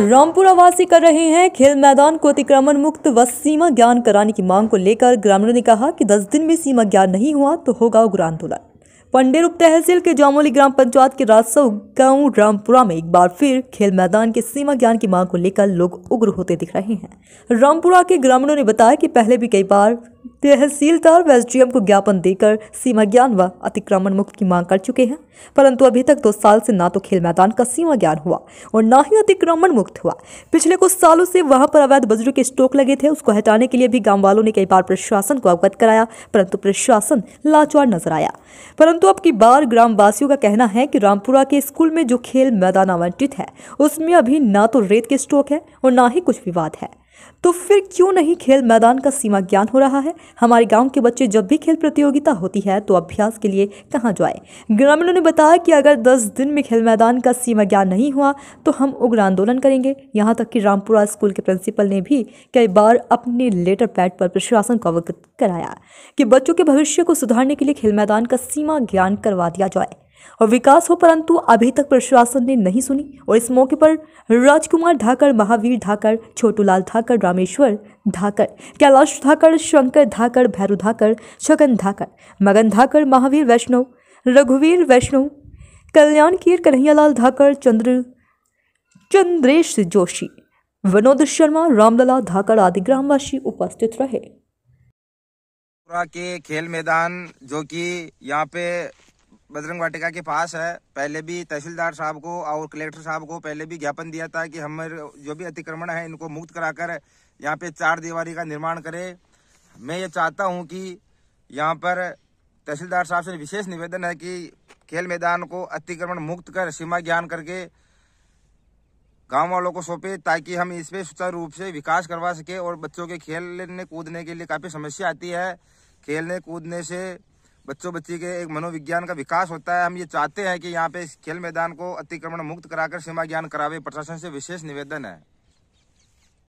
वासी कर रहे हैं खेल मैदान को अतिक्रमण मुक्त व सीमा ज्ञान कराने की मांग को लेकर ग्रामीणों ने कहा कि 10 दिन में सीमा ज्ञान नहीं हुआ तो होगा उग्र आंदोलन पंडेर उप तहसील के जामोली ग्राम पंचायत के राजस्व गांव रामपुरा में एक बार फिर खेल मैदान के सीमा ज्ञान की मांग को लेकर लोग उग्र होते दिख रहे हैं रामपुरा के ग्रामीणों ने बताया कि पहले भी कई बार तहसीलदार वेस्टजीएम को ज्ञापन देकर सीमा ज्ञान व अतिक्रमण मुक्त की मांग कर चुके हैं परंतु अभी तक दो साल से ना तो खेल मैदान का सीमा ज्ञान हुआ और ना ही अतिक्रमण मुक्त हुआ पिछले कुछ सालों से वहां पर अवैध बजरू के स्टोक लगे थे उसको हटाने के लिए भी गांव वालों ने कई बार प्रशासन को अवगत कराया परंतु प्रशासन लाचार नजर आया परंतु अब की बार ग्रामवासियों का कहना है कि रामपुरा के स्कूल में जो खेल मैदान आवंटित है उसमें अभी ना तो रेत के स्टोक है और ना ही कुछ विवाद है तो फिर क्यों नहीं खेल मैदान का सीमा ज्ञान हो रहा है हमारे गांव के बच्चे जब भी खेल प्रतियोगिता होती है तो अभ्यास के लिए कहाँ जाए ग्रामीणों ने बताया कि अगर 10 दिन में खेल मैदान का सीमा ज्ञान नहीं हुआ तो हम उग्र आंदोलन करेंगे यहाँ तक कि रामपुरा स्कूल के प्रिंसिपल ने भी कई बार अपने लेटर पैड पर प्रशासन को अवगत कराया कि बच्चों के भविष्य को सुधारने के लिए खेल मैदान का सीमा ज्ञान करवा दिया जाए और विकास हो परंतु अभी तक प्रशासन ने नहीं सुनी और इस मौके पर राजकुमार धाकर महावीर धाकर छोटूलाल धाकर रामेश्वर धाकर कैलाश धाकर शंकर धाकर भैरू धाकर छगन धाकर मगन धाकर महावीर वैष्णव रघुवीर वैष्णव कल्याण कीर कन्हैयालाल धाकर चंद्र चंद्रेश जोशी विनोद शर्मा रामलला धाकर आदि ग्रामवासी उपस्थित रहे के खेल मैदान जो कि यहाँ पे बजरंग वाटिका के पास है पहले भी तहसीलदार साहब को और कलेक्टर साहब को पहले भी ज्ञापन दिया था कि हमारे जो भी अतिक्रमण है इनको मुक्त कराकर यहाँ पे चार दीवारी का निर्माण करें मैं ये चाहता हूँ कि यहाँ पर तहसीलदार साहब से विशेष निवेदन है कि खेल मैदान को अतिक्रमण मुक्त कर सीमा ज्ञान करके गाँव वालों को सौंपे ताकि हम इस पर सुचारू रूप से विकास करवा सके और बच्चों के खेलने कूदने के लिए काफ़ी समस्या आती है खेलने कूदने से बच्चों बच्ची के एक मनोविज्ञान का विकास होता है हम ये चाहते हैं कि यहाँ पे इस खेल मैदान को अतिक्रमण मुक्त कराकर सीमा ज्ञान करावे प्रशासन से विशेष निवेदन है